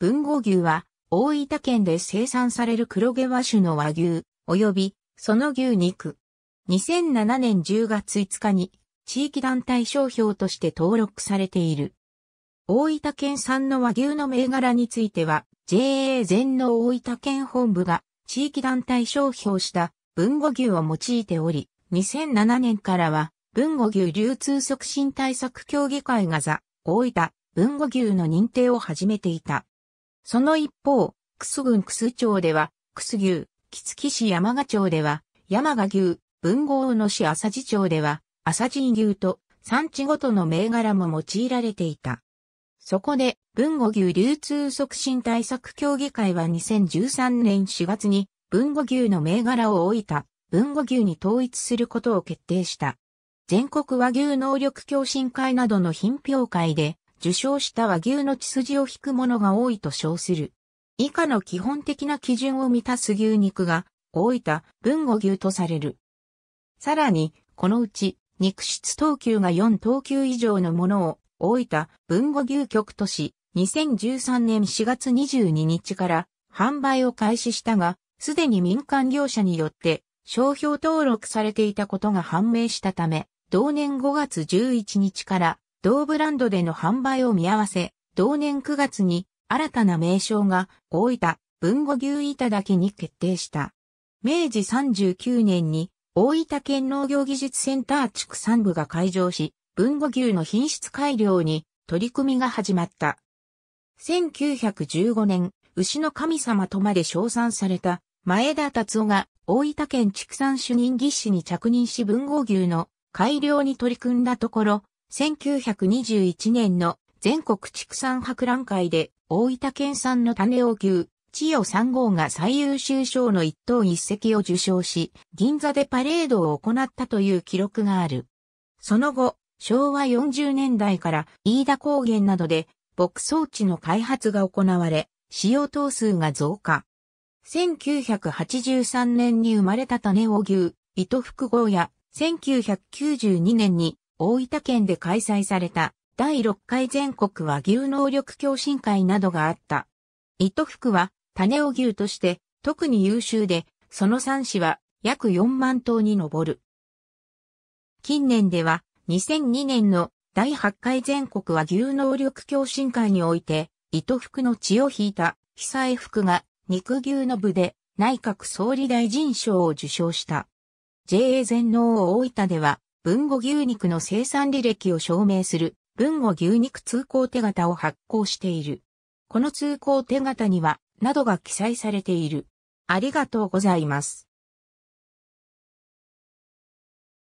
文豪牛は、大分県で生産される黒毛和種の和牛、及び、その牛肉。2007年10月5日に、地域団体商標として登録されている。大分県産の和牛の銘柄については、JA 全農大分県本部が地域団体商標した文語牛を用いており、2007年からは文語牛流通促進対策協議会がザ、大分、文語牛の認定を始めていた。その一方、楠郡楠町では、楠牛、杵築市山賀町では、山賀牛、文豪の市浅地町では、浅地牛と産地ごとの銘柄も用いられていた。そこで、文語牛流通促進対策協議会は2013年4月に、文語牛の銘柄を置いた、文語牛に統一することを決定した。全国和牛能力共進会などの品評会で、受賞した和牛の血筋を引くものが多いと称する。以下の基本的な基準を満たす牛肉が、大分、文語牛とされる。さらに、このうち、肉質等級が4等級以上のものを、大分、文語牛局とし、2013年4月22日から販売を開始したが、すでに民間業者によって商標登録されていたことが判明したため、同年5月11日から同ブランドでの販売を見合わせ、同年9月に新たな名称が大分文語牛だけに決定した。明治39年に大分県農業技術センター畜産部が開場し、文語牛の品質改良に取り組みが始まった。1915年、牛の神様とまで称賛された前田達夫が大分県畜産主任技師に着任し文語牛の改良に取り組んだところ、1921年の全国畜産博覧会で大分県産の種を牛、千代3号が最優秀賞の一等一席を受賞し、銀座でパレードを行ったという記録がある。その後、昭和40年代から飯田高原などで牧草地の開発が行われ、使用等数が増加。1983年に生まれた種を牛、糸福号や1992年に大分県で開催された第6回全国和牛能力共進会などがあった。糸福は種を牛として特に優秀で、その産子は約4万頭に上る。近年では2002年の第8回全国和牛能力共進会において、糸福の血を引いた被災福が肉牛の部で内閣総理大臣賞を受賞した。JA 全農大分では文後牛肉の生産履歴を証明する文後牛肉通行手形を発行している。この通行手形には、などが記載されている。ありがとうございます。